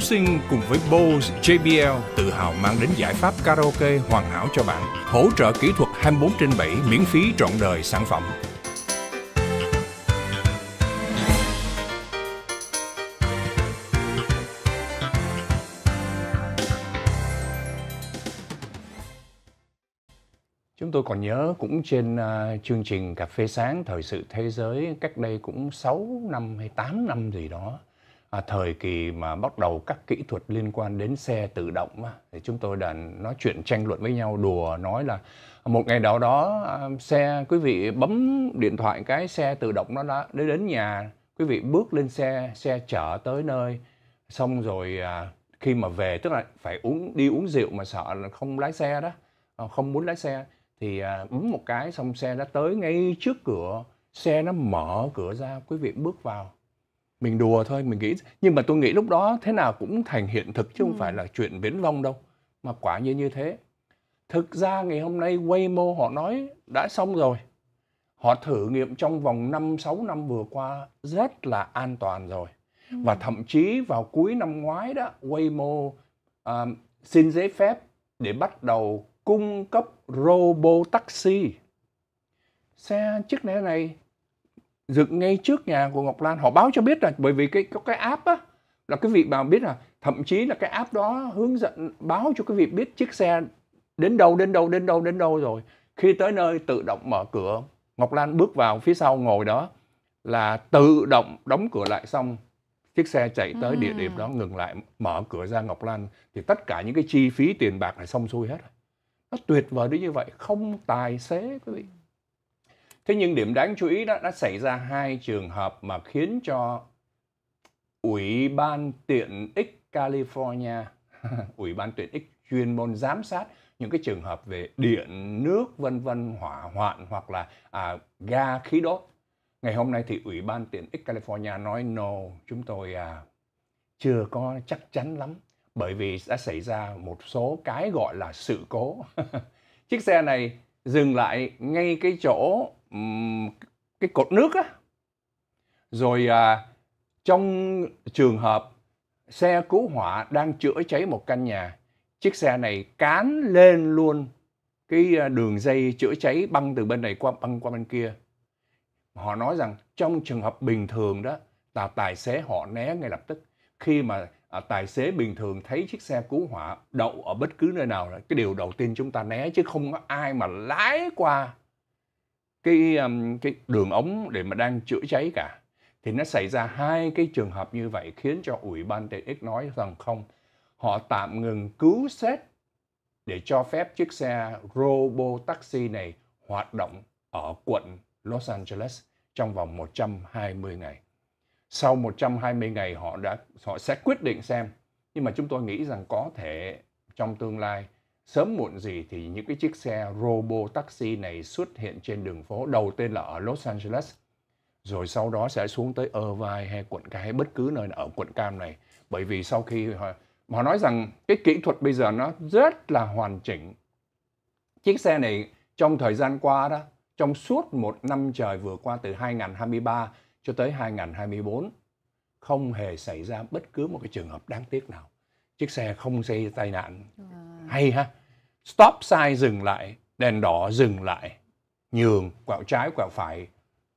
Sing cùng với Bose JBL tự hào mang đến giải pháp karaoke hoàn hảo cho bạn, hỗ trợ kỹ thuật 24 trên 7 miễn phí trọn đời sản phẩm. Chúng tôi còn nhớ cũng trên uh, chương trình Cà phê sáng Thời sự Thế giới cách đây cũng 6 năm hay 8 năm gì đó à, thời kỳ mà bắt đầu các kỹ thuật liên quan đến xe tự động thì chúng tôi đã nói chuyện tranh luận với nhau đùa nói là một ngày nào đó à, xe quý vị bấm điện thoại cái xe tự động nó đã đến nhà quý vị bước lên xe xe chở tới nơi xong rồi à, khi mà về tức là phải uống đi uống rượu mà sợ là không lái xe đó à, không muốn lái xe thì à, bấm một cái xong xe đã tới ngay trước cửa xe nó mở cửa ra quý vị bước vào mình đùa thôi mình nghĩ nhưng mà tôi nghĩ lúc đó thế nào cũng thành hiện thực chứ không ừ. phải là chuyện viễn vông đâu mà quả nhiên như thế thực ra ngày hôm nay Waymo họ nói đã xong rồi họ thử nghiệm trong vòng 5 6 năm vừa qua rất là an toàn rồi ừ. và thậm chí vào cuối năm ngoái đó Waymo uh, xin giấy phép để bắt đầu cung cấp robo taxi xe chiếc này này dựng ngay trước nhà của Ngọc Lan họ báo cho biết là bởi vì cái có cái app á là cái vị mà biết là thậm chí là cái app đó hướng dẫn báo cho cái vị biết chiếc xe đến đâu đến đâu đến đâu đến đâu rồi khi tới nơi tự động mở cửa Ngọc Lan bước vào phía sau ngồi đó là tự động đóng cửa lại xong chiếc xe chạy tới ừ. địa điểm à. đó ngừng lại mở cửa ra Ngọc Lan thì tất cả những cái chi phí tiền bạc là xong xuôi hết nó tuyệt vời đến như vậy không tài xế quý vị Thế nhưng điểm đáng chú ý đó đã xảy ra hai trường hợp mà khiến cho Ủy ban tiện ích California, Ủy ban tiện ích chuyên môn giám sát những cái trường hợp về điện, nước, vân vân, hỏa hoạn hoặc là à, ga khí đốt. Ngày hôm nay thì Ủy ban tiện ích California nói no, chúng tôi à, chưa có chắc chắn lắm bởi vì đã xảy ra một số cái gọi là sự cố. Chiếc xe này dừng lại ngay cái chỗ cái cột nước á rồi à, trong trường hợp xe cứu hỏa đang chữa cháy một căn nhà chiếc xe này cán lên luôn cái à, đường dây chữa cháy băng từ bên này qua băng qua bên kia họ nói rằng trong trường hợp bình thường đó là tài xế họ né ngay lập tức khi mà à, tài xế bình thường thấy chiếc xe cứu hỏa đậu ở bất cứ nơi nào cái điều đầu tiên chúng ta né chứ không có ai mà lái qua cái um, cái đường ống để mà đang chữa cháy cả thì nó xảy ra hai cái trường hợp như vậy khiến cho ủy ban TX nói rằng không họ tạm ngừng cứu xét để cho phép chiếc xe robo taxi này hoạt động ở quận Los Angeles trong vòng 120 ngày. Sau 120 ngày họ đã họ sẽ quyết định xem nhưng mà chúng tôi nghĩ rằng có thể trong tương lai sớm muộn gì thì những cái chiếc xe robo taxi này xuất hiện trên đường phố đầu tiên là ở Los Angeles rồi sau đó sẽ xuống tới Irvine hay quận cái bất cứ nơi nào ở quận cam này bởi vì sau khi họ, họ nói rằng cái kỹ thuật bây giờ nó rất là hoàn chỉnh chiếc xe này trong thời gian qua đó trong suốt một năm trời vừa qua từ 2023 cho tới 2024 không hề xảy ra bất cứ một cái trường hợp đáng tiếc nào chiếc xe không xảy tai nạn wow. hay ha Stop sign dừng lại, đèn đỏ dừng lại, nhường quẹo trái quẹo phải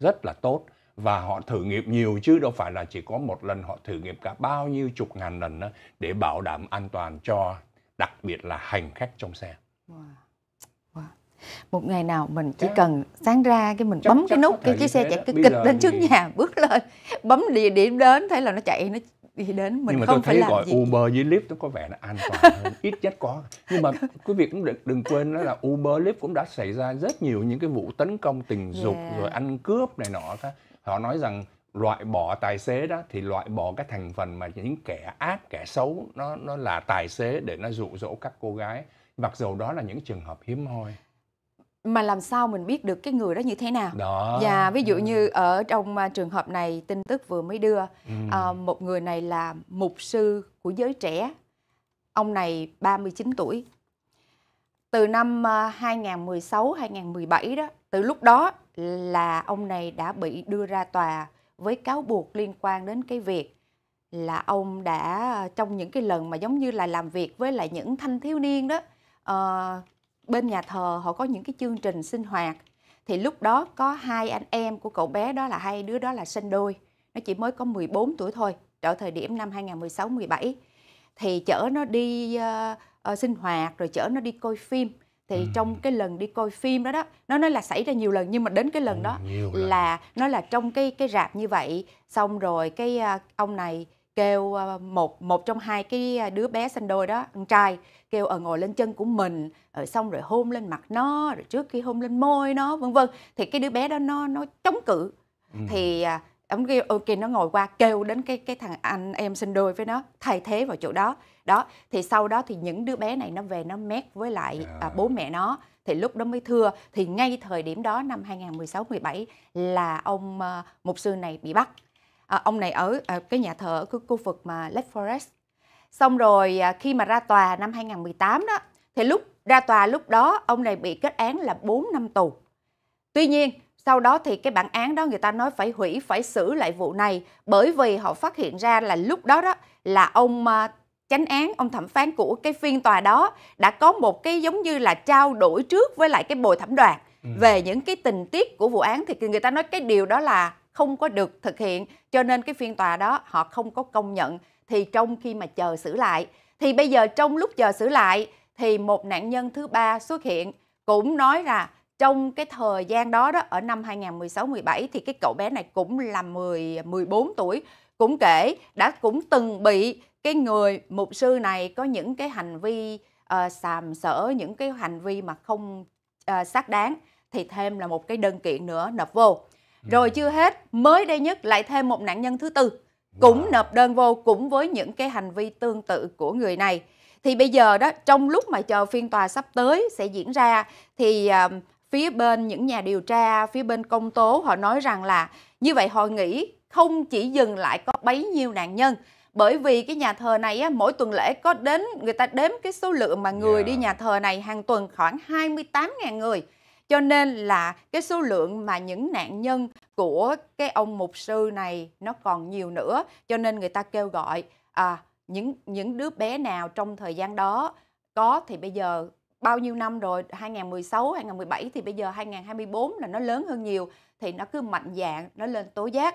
rất là tốt và họ thử nghiệm nhiều chứ đâu phải là chỉ có một lần họ thử nghiệm cả bao nhiêu chục ngàn lần đó để bảo đảm an toàn cho đặc biệt là hành khách trong xe. Wow. Wow. Một ngày nào mình chỉ cần sáng ra cái mình chắc, bấm chắc cái nút cái chiếc xe chạy cứ kịch lên trước nhà bước lên bấm địa điểm đến thấy là nó chạy nó đi đến mình nhưng mà không tôi phải thấy làm gọi gì. Uber với Lyft nó có vẻ là an toàn hơn ít nhất có nhưng mà quý vị cũng đừng, đừng quên đó là Uber Lyft cũng đã xảy ra rất nhiều những cái vụ tấn công tình dục yeah. rồi ăn cướp này nọ họ nói rằng loại bỏ tài xế đó thì loại bỏ cái thành phần mà những kẻ ác kẻ xấu nó nó là tài xế để nó dụ dỗ các cô gái mặc dù đó là những trường hợp hiếm hoi mà làm sao mình biết được cái người đó như thế nào đó. và dạ, ví dụ ừ. như ở trong à, trường hợp này tin tức vừa mới đưa ừ. à, một người này là mục sư của giới trẻ ông này 39 tuổi từ năm 2016 à, 2017 đó từ lúc đó là ông này đã bị đưa ra tòa với cáo buộc liên quan đến cái việc là ông đã à, trong những cái lần mà giống như là làm việc với lại những thanh thiếu niên đó uh, bên nhà thờ họ có những cái chương trình sinh hoạt thì lúc đó có hai anh em của cậu bé đó là hai đứa đó là sinh đôi nó chỉ mới có 14 tuổi thôi trở thời điểm năm 2016 17 thì chở nó đi uh, uh, sinh hoạt rồi chở nó đi coi phim thì ừ. trong cái lần đi coi phim đó đó nó nói là xảy ra nhiều lần nhưng mà đến cái lần ừ, đó là nó là trong cái cái rạp như vậy xong rồi cái uh, ông này kêu ờ, một một trong hai cái ờ, đứa bé sinh đôi đó con trai kêu ở ờ, ngồi lên chân của mình ở xong rồi hôn lên mặt nó rồi trước khi hôn lên môi nó vân vân thì cái đứa bé đó nó nó chống cự ừ. thì à, ông kêu ok nó ngồi qua kêu đến cái cái thằng anh em sinh đôi với nó thay thế vào chỗ đó đó thì sau đó thì những đứa bé này nó về nó mét với lại dạ. à, bố mẹ nó thì lúc đó mới thưa thì ngay thời điểm đó năm 2016 17 là ông mục sư này bị bắt à, ông này ở à, cái nhà thờ ở cái khu vực mà Lake Forest xong rồi à, khi mà ra tòa năm 2018 đó thì lúc ra tòa lúc đó ông này bị kết án là 4 năm tù tuy nhiên sau đó thì cái bản án đó người ta nói phải hủy phải xử lại vụ này bởi vì họ phát hiện ra là lúc đó đó là ông à, chánh án ông thẩm phán của cái phiên tòa đó đã có một cái giống như là trao đổi trước với lại cái bồi thẩm đoàn ừ. về những cái tình tiết của vụ án thì người ta nói cái điều đó là không có được thực hiện cho nên cái phiên tòa đó họ không có công nhận thì trong khi mà chờ xử lại thì bây giờ trong lúc chờ xử lại thì một nạn nhân thứ ba xuất hiện cũng nói là trong cái thời gian đó đó ở năm 2016 17 thì cái cậu bé này cũng là 10 14 tuổi cũng kể đã cũng từng bị cái người mục sư này có những cái hành vi uh, sàm sỡ những cái hành vi mà không uh, xác đáng thì thêm là một cái đơn kiện nữa nộp vô Ừ. Rồi chưa hết, mới đây nhất lại thêm một nạn nhân thứ tư cũng nộp đơn vô cũng với những cái hành vi tương tự của người này. Thì bây giờ đó trong lúc mà chờ phiên tòa sắp tới sẽ diễn ra thì ờ, phía bên những nhà điều tra, phía bên công tố họ nói rằng là như vậy họ nghĩ không chỉ dừng lại có bấy nhiêu nạn nhân bởi vì cái nhà thờ này á, mỗi tuần lễ có đến người ta đếm cái số lượng mà người yeah. đi nhà thờ này hàng tuần khoảng 28.000 người. Cho nên là cái số lượng mà những nạn nhân của cái ông mục sư này nó còn nhiều nữa, cho nên người ta kêu gọi à những những đứa bé nào trong thời gian đó có thì bây giờ bao nhiêu năm rồi 2016, 2017 thì bây giờ 2024 là nó lớn hơn nhiều thì nó cứ mạnh dạng nó lên tố giác.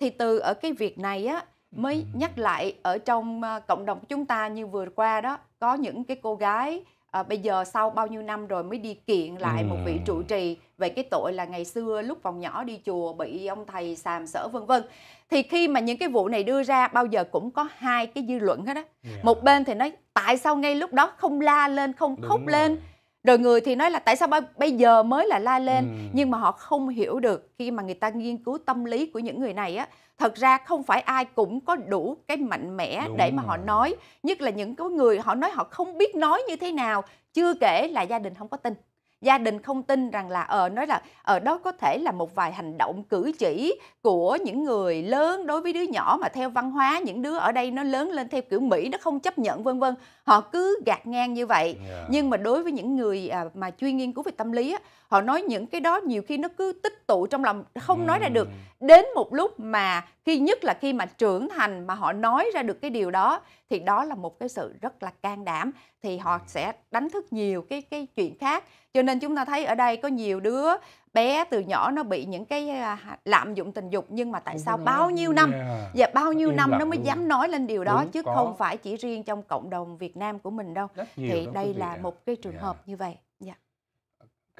Thì từ ở cái việc này á mới ừ. nhắc lại ở trong ờ, cộng đồng chúng ta như vừa qua đó có những cái cô gái à, bây giờ sau bao nhiêu năm rồi mới đi kiện lại ừ. một vị trụ trì về cái tội là ngày xưa lúc còn nhỏ đi chùa bị ông thầy sàm sỡ vân vân thì khi mà những cái vụ này đưa ra bao giờ cũng có hai cái dư luận hết á yeah. Dạ. một bên thì nói tại sao ngay lúc đó không la lên không Đúng khóc rồi. lên rồi người thì nói là tại sao bây giờ mới là la lên ừ. nhưng mà họ không hiểu được khi mà người ta nghiên cứu tâm lý của những người này á thật ra không phải ai cũng có đủ cái mạnh mẽ Đúng để mà rồi. họ nói nhất là những cái người họ nói họ không biết nói như thế nào chưa kể là gia đình không có tin gia đình không tin rằng là ờ nói là ở ờ, đó có thể là một vài hành động cử chỉ của những người lớn đối với đứa nhỏ mà theo văn hóa những đứa ở đây nó lớn lên theo kiểu Mỹ nó không chấp nhận vân vân họ cứ gạt ngang như vậy yeah. Dạ. nhưng mà đối với những người à, mà chuyên nghiên cứu về tâm lý á, họ nói những cái đó nhiều khi nó cứ tích tụ trong lòng không nói ra được đến một lúc mà khi nhất là khi mà trưởng thành mà họ nói ra được cái điều đó thì đó là một cái sự rất là can đảm thì họ sẽ đánh thức nhiều cái cái chuyện khác cho nên chúng ta thấy ở đây có nhiều đứa bé từ nhỏ nó bị những cái lạm dụng tình dục nhưng mà tại Đúng sao đó. bao nhiêu năm yeah. và bao nhiêu Im năm nó mới luôn. dám nói lên điều đó Đúng, chứ có. không phải chỉ riêng trong cộng đồng Việt Nam của mình đâu thì đây là một cái trường yeah. hợp như vậy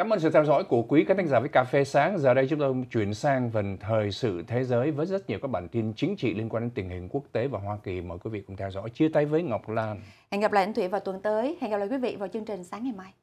Cảm ơn sự theo dõi của quý khán thính giả với Cà phê Sáng. Giờ đây chúng tôi chuyển sang phần thời sự thế giới với rất nhiều các bản tin chính trị liên quan đến tình hình quốc tế và Hoa Kỳ. Mời quý vị cùng theo dõi. Chia tay với Ngọc Lan. Hẹn gặp lại anh Thủy vào tuần tới. Hẹn gặp lại quý vị vào chương trình sáng ngày mai.